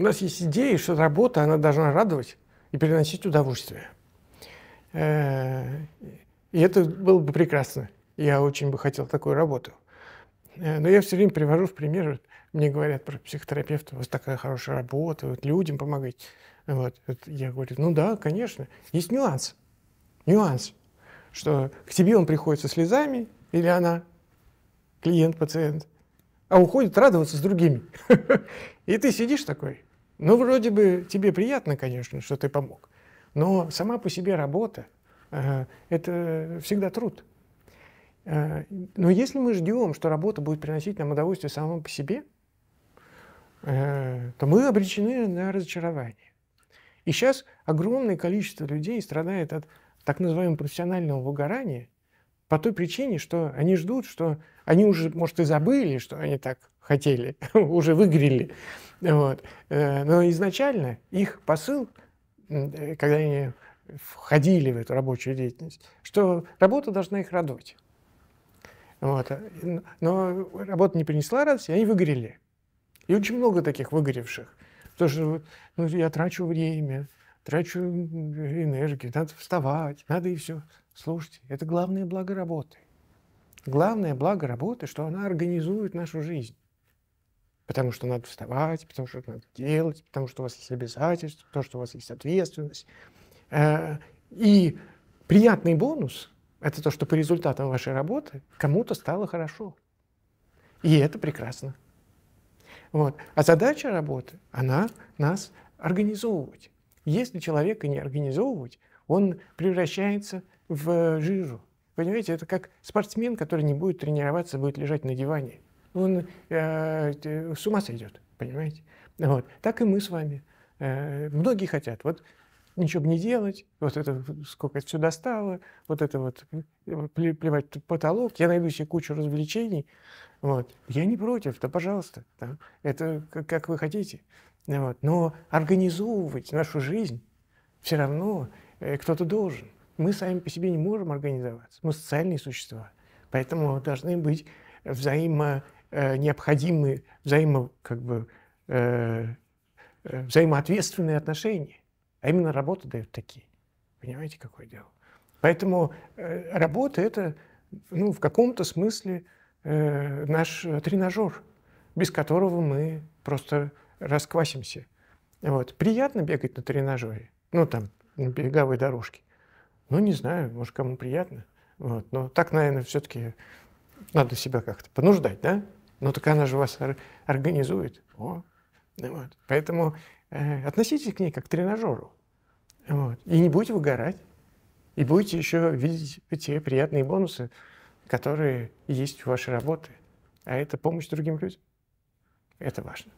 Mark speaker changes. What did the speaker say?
Speaker 1: У нас есть идея, что работа, она должна радовать и переносить удовольствие. Э, и это было бы прекрасно. Я очень бы хотел такую работу. Э, но я все время привожу в пример, мне говорят про психотерапевта, у вас такая хорошая работа, вот людям помогать. Вот. Я говорю, ну да, конечно. Есть нюанс. Нюанс, что к тебе он приходит со слезами, или она, клиент, пациент, а уходит радоваться с другими. И ты сидишь такой, ну, вроде бы тебе приятно, конечно, что ты помог, но сама по себе работа – это всегда труд. А, но если мы ждем, что работа будет приносить нам удовольствие самому по себе, а, то мы обречены на разочарование. И сейчас огромное количество людей страдает от так называемого профессионального выгорания – по той причине, что они ждут, что они уже, может, и забыли, что они так хотели, уже выгорели. Вот. Э, но изначально их посыл, э, когда они входили в эту рабочую деятельность, что работа должна их радовать. Вот. Но работа не принесла радости, они выгорели. И очень много таких выгоревших. Потому что ну, я трачу время, трачу энергию, надо вставать, надо и все. Слушайте, это главное благо работы. Главное благо работы, что она организует нашу жизнь. Потому что надо вставать, потому что надо делать, потому что у вас есть обязательства, потому что у вас есть ответственность. Э, и приятный бонус – это то, что по результатам вашей работы кому-то стало хорошо. И это прекрасно. Вот. А задача работы, она нас организовывать. Если человека не организовывать, он превращается в э, жижу. Понимаете, это как спортсмен, который не будет тренироваться, будет лежать на диване. Он э, с ума сойдет, понимаете? Вот. Так и мы с вами. Э, многие хотят. Вот ничего бы не делать, вот это сколько это все достало, вот это вот э, плевать потолок, я найду себе кучу развлечений. Вот. Я не против, да пожалуйста, да. это как вы хотите. Вот. Но организовывать нашу жизнь все равно э, кто-то должен. Мы сами по себе не можем организоваться. Мы социальные существа. Поэтому должны быть взаимо э, необходимы, взаимо, как бы, э, э взаимоответственные отношения. А именно работа дает такие. Понимаете, какое дело? Поэтому э, работа – это ну, в каком-то смысле э, наш тренажер, без которого мы просто расквасимся. Вот. Приятно бегать на тренажере, ну там, на беговой дорожке. Ну, не знаю, может, кому приятно. Вот. Но так, наверное, все-таки надо себя как-то понуждать, да? Но ну, так она же вас организует. О. Вот. Поэтому э, относитесь к ней как к тренажеру. Вот. И не будете выгорать. И будете еще видеть те приятные бонусы, которые есть в вашей работе, А это помощь другим людям. Это важно.